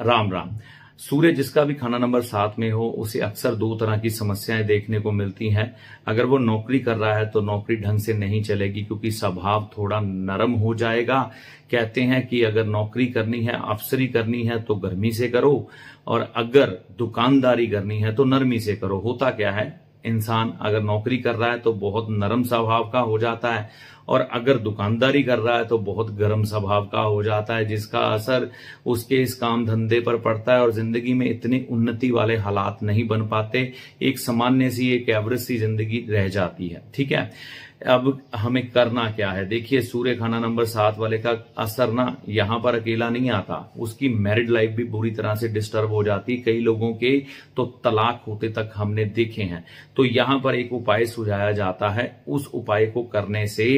राम राम सूर्य जिसका भी खाना नंबर सात में हो उसे अक्सर दो तरह की समस्याएं देखने को मिलती हैं अगर वो नौकरी कर रहा है तो नौकरी ढंग से नहीं चलेगी क्योंकि स्वभाव थोड़ा नरम हो जाएगा कहते हैं कि अगर नौकरी करनी है अफसरी करनी है तो गर्मी से करो और अगर दुकानदारी करनी है तो नरमी से करो होता क्या है इंसान अगर नौकरी कर रहा है तो बहुत नरम स्वभाव का हो जाता है और अगर दुकानदारी कर रहा है तो बहुत गर्म स्वभाव का हो जाता है जिसका असर उसके इस काम धंधे पर पड़ता है और जिंदगी में इतनी उन्नति वाले हालात नहीं बन पाते एक सामान्य सी एक एवरेज सी जिंदगी रह जाती है ठीक है अब हमें करना क्या है देखिए सूर्य खाना नंबर सात वाले का असर ना यहां पर अकेला नहीं आता उसकी मैरिड लाइफ भी बुरी तरह से डिस्टर्ब हो जाती कई लोगों के तो तलाक होते तक हमने देखे हैं तो यहां पर एक उपाय सुझाया जाता है उस उपाय को करने से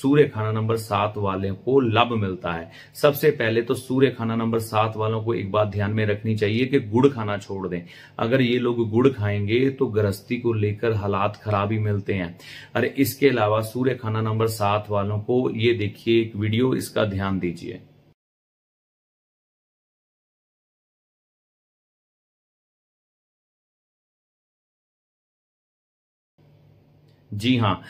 सूर्य खाना नंबर सात वाले को लाभ मिलता है सबसे पहले तो सूर्य खाना नंबर सात वालों को एक बात ध्यान में रखनी चाहिए कि गुड़ खाना छोड़ दें अगर ये लोग गुड़ खाएंगे तो गृहस्थी को लेकर हालात खराब ही मिलते हैं अरे इसके अलावा सूर्य खाना नंबर सात वालों को ये देखिए एक वीडियो इसका ध्यान दीजिए जी हाँ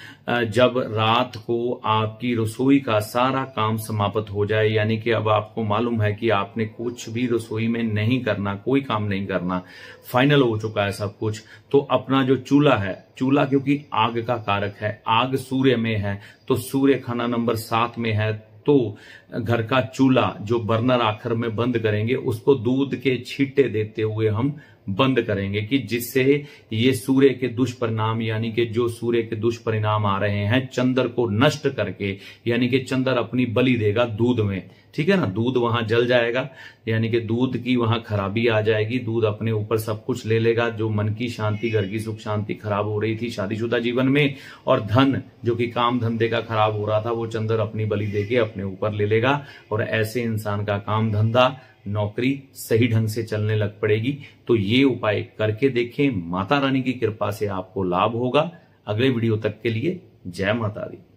जब रात को आपकी रसोई का सारा काम समाप्त हो जाए यानी कि अब आपको मालूम है कि आपने कुछ भी रसोई में नहीं करना कोई काम नहीं करना फाइनल हो चुका है सब कुछ तो अपना जो चूल्हा है चूल्हा क्योंकि आग का कारक है आग सूर्य में है तो सूर्य खाना नंबर सात में है तो घर का चूल्हा जो बर्नर आखिर में बंद करेंगे उसको दूध के छींटे देते हुए हम बंद करेंगे कि जिससे ये सूर्य के दुष्परिणाम यानी कि जो सूर्य के दुष्परिणाम आ रहे हैं चंद्र को नष्ट करके यानी कि चंद्र अपनी बलि देगा दूध में ठीक है ना दूध वहां जल जाएगा यानी कि दूध की वहां खराबी आ जाएगी दूध अपने ऊपर सब कुछ ले लेगा जो मन की शांति घर की सुख शांति खराब हो रही थी शादीशुदा जीवन में और धन जो कि काम धंधे का खराब हो रहा था वो चंद्र अपनी बलि देके अपने ऊपर ले लेगा और ऐसे इंसान का काम धंधा नौकरी सही ढंग से चलने लग पड़ेगी तो ये उपाय करके देखें माता रानी की कृपा से आपको लाभ होगा अगले वीडियो तक के लिए जय माता दी